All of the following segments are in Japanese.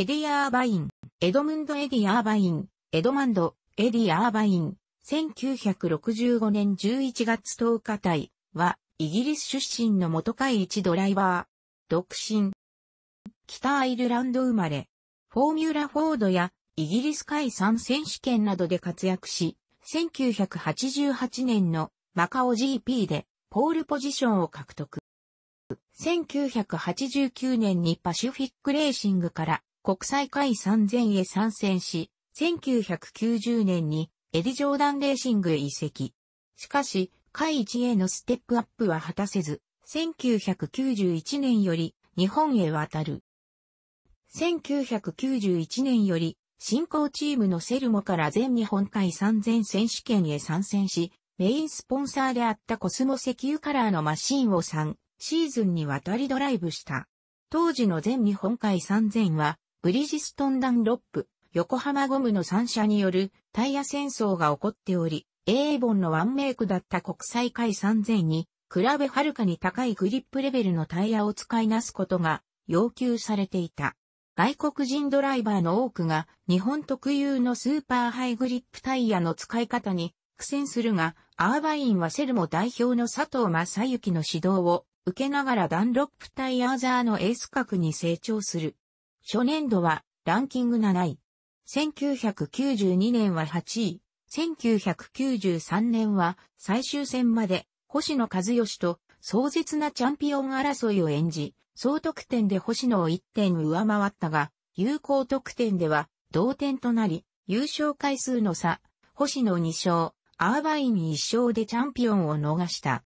エディ・アーバイン、エドムンド・エディ・アーバイン、エドマンド、エディ・アーバイン、1965年11月10日隊は、イギリス出身の元会一ドライバー、独身。北アイルランド生まれ、フォーミュラフォードやイギリス海産選手権などで活躍し、1988年のマカオ GP でポールポジションを獲得。1989年にパシフィックレーシングから国際会3000へ参戦し、1990年にエディ・ジョーダンレーシングへ移籍。しかし、会1へのステップアップは果たせず、1991年より日本へ渡る。1991年より、新興チームのセルモから全日本会3000選手権へ参戦し、メインスポンサーであったコスモ石油カラーのマシンを3シーズンに渡りドライブした。当時の全日本会3000はブリジストンダンロップ、横浜ゴムの3社によるタイヤ戦争が起こっており、エ a ボンのワンメイクだった国際会3000に、比べはるかに高いグリップレベルのタイヤを使いなすことが要求されていた。外国人ドライバーの多くが日本特有のスーパーハイグリップタイヤの使い方に苦戦するが、アーバインはセルモ代表の佐藤正幸の指導を受けながらダンロップタイヤーザーのエース格に成長する。初年度はランキング7位。1992年は8位。1993年は最終戦まで星野和義と壮絶なチャンピオン争いを演じ、総得点で星野を1点上回ったが、有効得点では同点となり、優勝回数の差、星野2勝、アーバイン1勝でチャンピオンを逃した。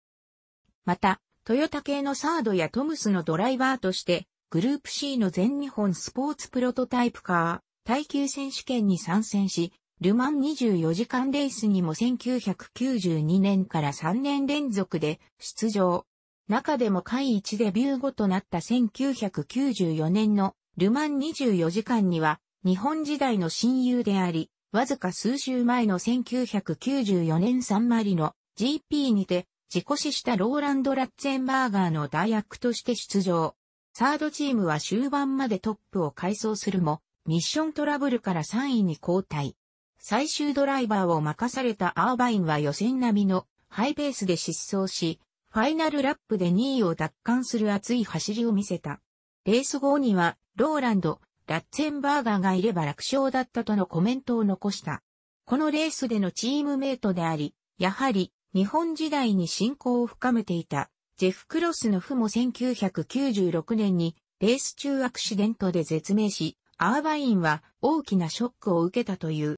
また、トヨタ系のサードやトムスのドライバーとして、グループ C の全日本スポーツプロトタイプカー、耐久選手権に参戦し、ルマン24時間レースにも1992年から3年連続で出場。中でも会一デビュー後となった1994年のルマン24時間には日本時代の親友であり、わずか数週前の1994年サンマリの GP にて自己死したローランド・ラッツェンバーガーの代役として出場。サードチームは終盤までトップを改装するも、ミッショントラブルから3位に交代。最終ドライバーを任されたアーバインは予選並みのハイペースで失踪し、ファイナルラップで2位を奪還する熱い走りを見せた。レース後には、ローランド、ラッツェンバーガーがいれば楽勝だったとのコメントを残した。このレースでのチームメイトであり、やはり日本時代に信仰を深めていたジェフ・クロスの負も1996年にレース中アクシデントで絶命し、アーバインは大きなショックを受けたという。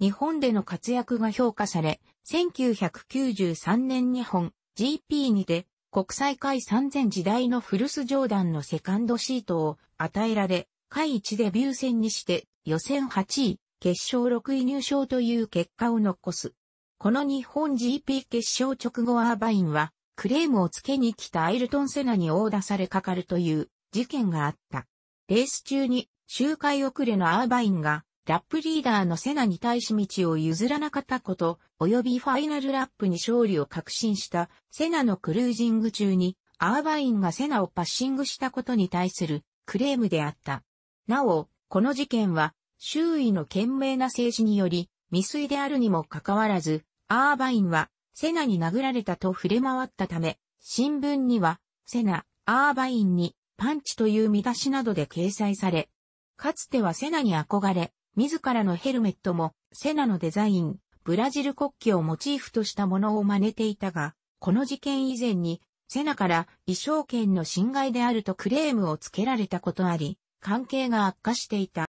日本での活躍が評価され、1993年日本 GP にて国際会3000時代のフルス・ジョーダンのセカンドシートを与えられ、会1デビュー戦にして予選8位、決勝6位入賞という結果を残す。この日本 GP 決勝直後アーバインはクレームをつけに来たアイルトン・セナに殴打されかかるという事件があった。レース中に周回遅れのアーバインがラップリーダーのセナに対し道を譲らなかったこと、及びファイナルラップに勝利を確信したセナのクルージング中にアーバインがセナをパッシングしたことに対するクレームであった。なお、この事件は周囲の懸命な政治により未遂であるにもかかわらず、アーバインはセナに殴られたと触れ回ったため、新聞には、セナ、アーバインに、パンチという見出しなどで掲載され、かつてはセナに憧れ、自らのヘルメットも、セナのデザイン、ブラジル国旗をモチーフとしたものを真似ていたが、この事件以前に、セナから衣装権の侵害であるとクレームをつけられたことあり、関係が悪化していた。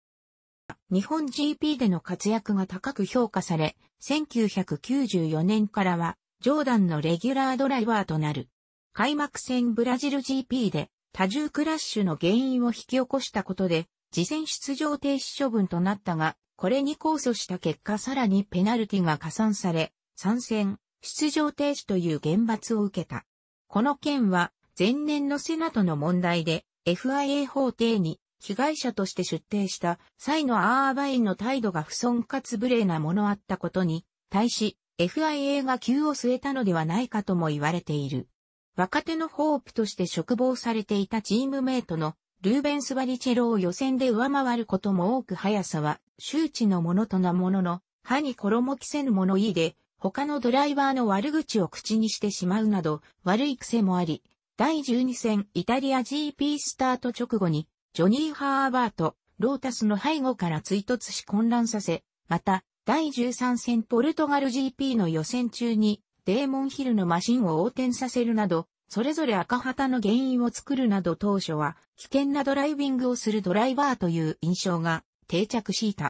日本 GP での活躍が高く評価され、1994年からはジョーダンのレギュラードライバーとなる。開幕戦ブラジル GP で多重クラッシュの原因を引き起こしたことで、事前出場停止処分となったが、これに控訴した結果さらにペナルティが加算され、参戦、出場停止という厳罰を受けた。この件は、前年のセナとの問題で、FIA 法廷に被害者として出廷した際のアーバインの態度が不損かつ無礼なものあったことに、対し、FIA が急を据えたのではないかとも言われている。若手のホープとして嘱望されていたチームメイトのルーベンス・バリチェロを予選で上回ることも多く速さは周知のものとなものの、歯に衣着せぬ物言いで、他のドライバーの悪口を口にしてしまうなど、悪い癖もあり、第12戦イタリア GP スタート直後に、ジョニー・ハーバーと、ロータスの背後から追突し混乱させ、また、第13戦ポルトガル GP の予選中に、デーモンヒルのマシンを横転させるなど、それぞれ赤旗の原因を作るなど当初は、危険なドライビングをするドライバーという印象が定着していた。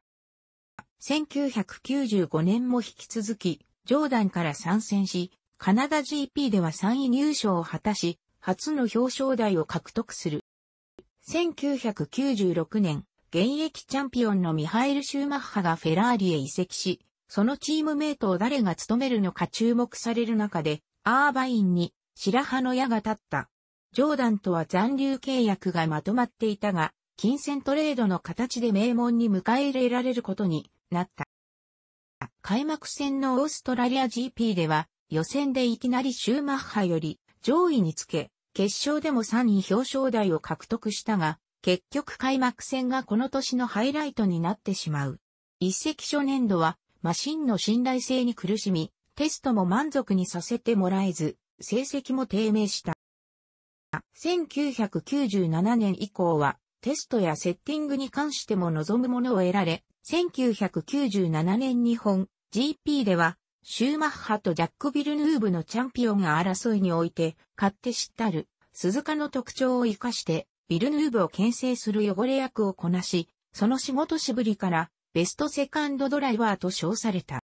1995年も引き続き、ジョーダンから参戦し、カナダ GP では3位入賞を果たし、初の表彰台を獲得する。1996年、現役チャンピオンのミハエル・シューマッハがフェラーリへ移籍し、そのチームメイトを誰が務めるのか注目される中で、アーバインに白羽の矢が立った。ジョーダンとは残留契約がまとまっていたが、金銭トレードの形で名門に迎え入れられることになった。開幕戦のオーストラリア GP では、予選でいきなりシューマッハより上位につけ、決勝でも3位表彰台を獲得したが、結局開幕戦がこの年のハイライトになってしまう。一石初年度は、マシンの信頼性に苦しみ、テストも満足にさせてもらえず、成績も低迷した。1997年以降は、テストやセッティングに関しても望むものを得られ、1997年日本 GP では、シューマッハとジャック・ビルヌーブのチャンピオンが争いにおいて、勝手知ったる、鈴鹿の特徴を活かして、ビルヌーブを牽制する汚れ役をこなし、その仕事しぶりから、ベストセカンドドライバーと称された。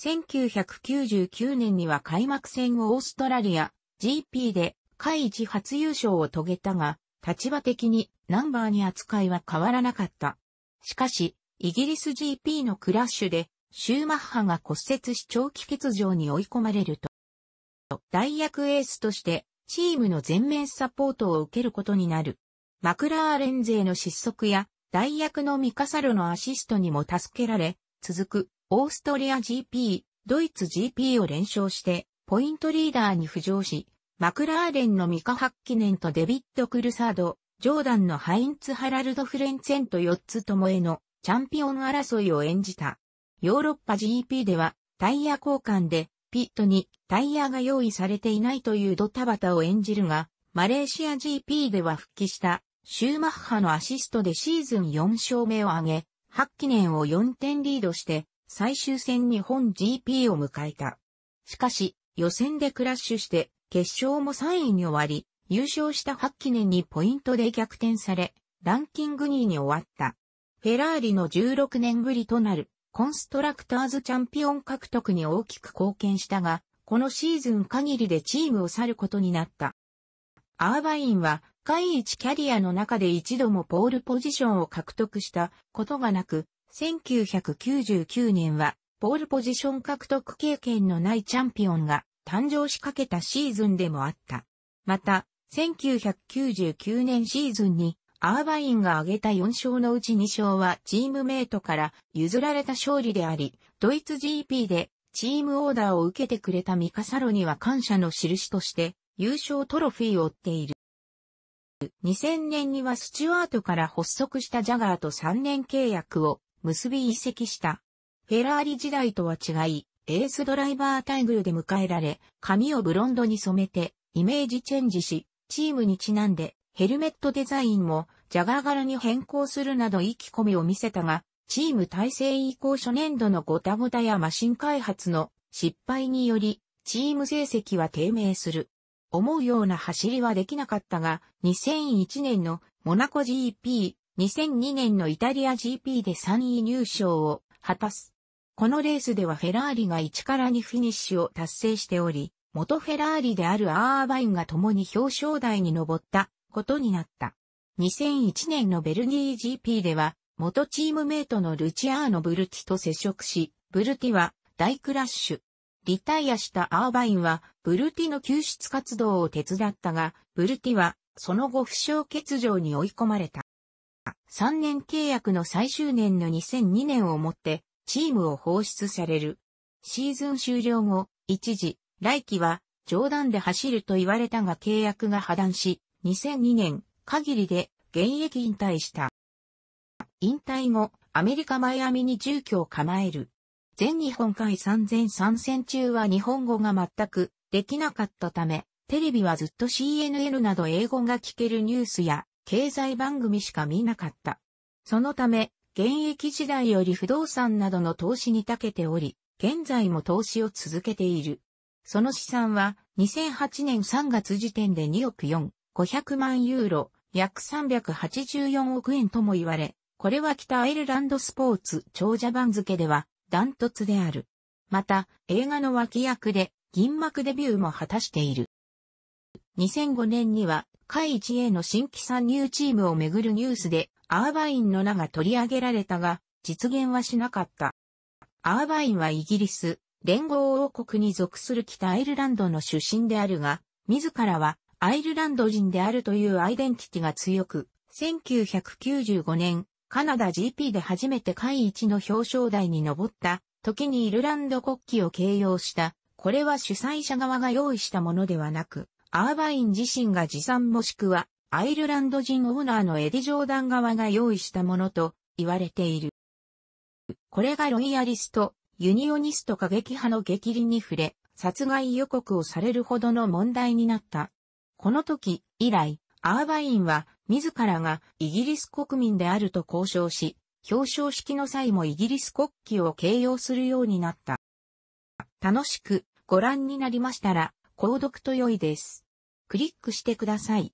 1999年には開幕戦をオーストラリア GP で開一初優勝を遂げたが、立場的にナンバーに扱いは変わらなかった。しかし、イギリス GP のクラッシュで、シューマッハが骨折し長期欠場に追い込まれると、代役エースとしてチームの全面サポートを受けることになる。マクラーレン勢の失速や、代役のミカサルのアシストにも助けられ、続く、オーストリア GP、ドイツ GP を連勝して、ポイントリーダーに浮上し、マクラーレンのミカ・ハッキネンとデビッド・クルサード、ジョーダンのハインツ・ハラルド・フレンツェンと4つともへのチャンピオン争いを演じた。ヨーロッパ GP ではタイヤ交換でピットにタイヤが用意されていないというドタバタを演じるが、マレーシア GP では復帰したシューマッハのアシストでシーズン4勝目を挙げ、8記念を4点リードして最終戦日本 GP を迎えた。しかし、予選でクラッシュして決勝も3位に終わり、優勝した8記念にポイントで逆転され、ランキング2位に終わった。フェラーリの16年ぶりとなるコンストラクターズチャンピオン獲得に大きく貢献したが、このシーズン限りでチームを去ることになった。アーバインは、会一キャリアの中で一度もポールポジションを獲得したことがなく、1999年は、ポールポジション獲得経験のないチャンピオンが誕生しかけたシーズンでもあった。また、1999年シーズンにアーバインが挙げた4勝のうち2勝はチームメイトから譲られた勝利であり、ドイツ GP でチームオーダーを受けてくれたミカサロには感謝の印として優勝トロフィーを追っている。2000年にはスチュワートから発足したジャガーと3年契約を結び移籍した。フェラーリ時代とは違い、エースドライバータイグルで迎えられ、髪をブロンドに染めて、イメージチェンジし、チームにちなんで、ヘルメットデザインもジャガー柄に変更するなど意気込みを見せたが、チーム体制移行初年度のゴタゴタやマシン開発の失敗により、チーム成績は低迷する。思うような走りはできなかったが、2001年のモナコ GP、2002年のイタリア GP で3位入賞を果たす。このレースではフェラーリが1から2フィニッシュを達成しており、元フェラーリであるアーバインが共に表彰台に上ったことになった。2001年のベルギー GP では、元チームメイトのルチアーノ・ブルティと接触し、ブルティは大クラッシュ。リタイアしたアーバインは、ブルティの救出活動を手伝ったが、ブルティは、その後負傷欠場に追い込まれた。3年契約の最終年の2002年をもって、チームを放出される。シーズン終了後、一時、来季は、冗談で走ると言われたが契約が破断し、2002年限りで現役引退した。引退後、アメリカマイアミに住居を構える。全日本海参戦参戦中は日本語が全くできなかったため、テレビはずっと CNN など英語が聞けるニュースや経済番組しか見なかった。そのため、現役時代より不動産などの投資に長けており、現在も投資を続けている。その資産は2008年3月時点で2億4 500万ユーロ、約384億円とも言われ、これは北アイルランドスポーツ長者番付ではダントツである。また、映画の脇役で銀幕デビューも果たしている。2005年には、海一への新規参入チームをめぐるニュースで、アーバインの名が取り上げられたが、実現はしなかった。アーバインはイギリス、連合王国に属する北アイルランドの出身であるが、自らはアイルランド人であるというアイデンティティが強く、1995年、カナダ GP で初めて会一の表彰台に上った時にイルランド国旗を掲揚した。これは主催者側が用意したものではなく、アーバイン自身が持参もしくは、アイルランド人オーナーのエディ・ジョーダン側が用意したものと言われている。これがロイヤリスト、ユニオニスト過激派の激凛に触れ、殺害予告をされるほどの問題になったこの時、以来、アーバインは自らがイギリス国民であると交渉し、表彰式の際もイギリス国旗を掲揚するようになった。楽しくご覧になりましたら、購読と良いです。クリックしてください。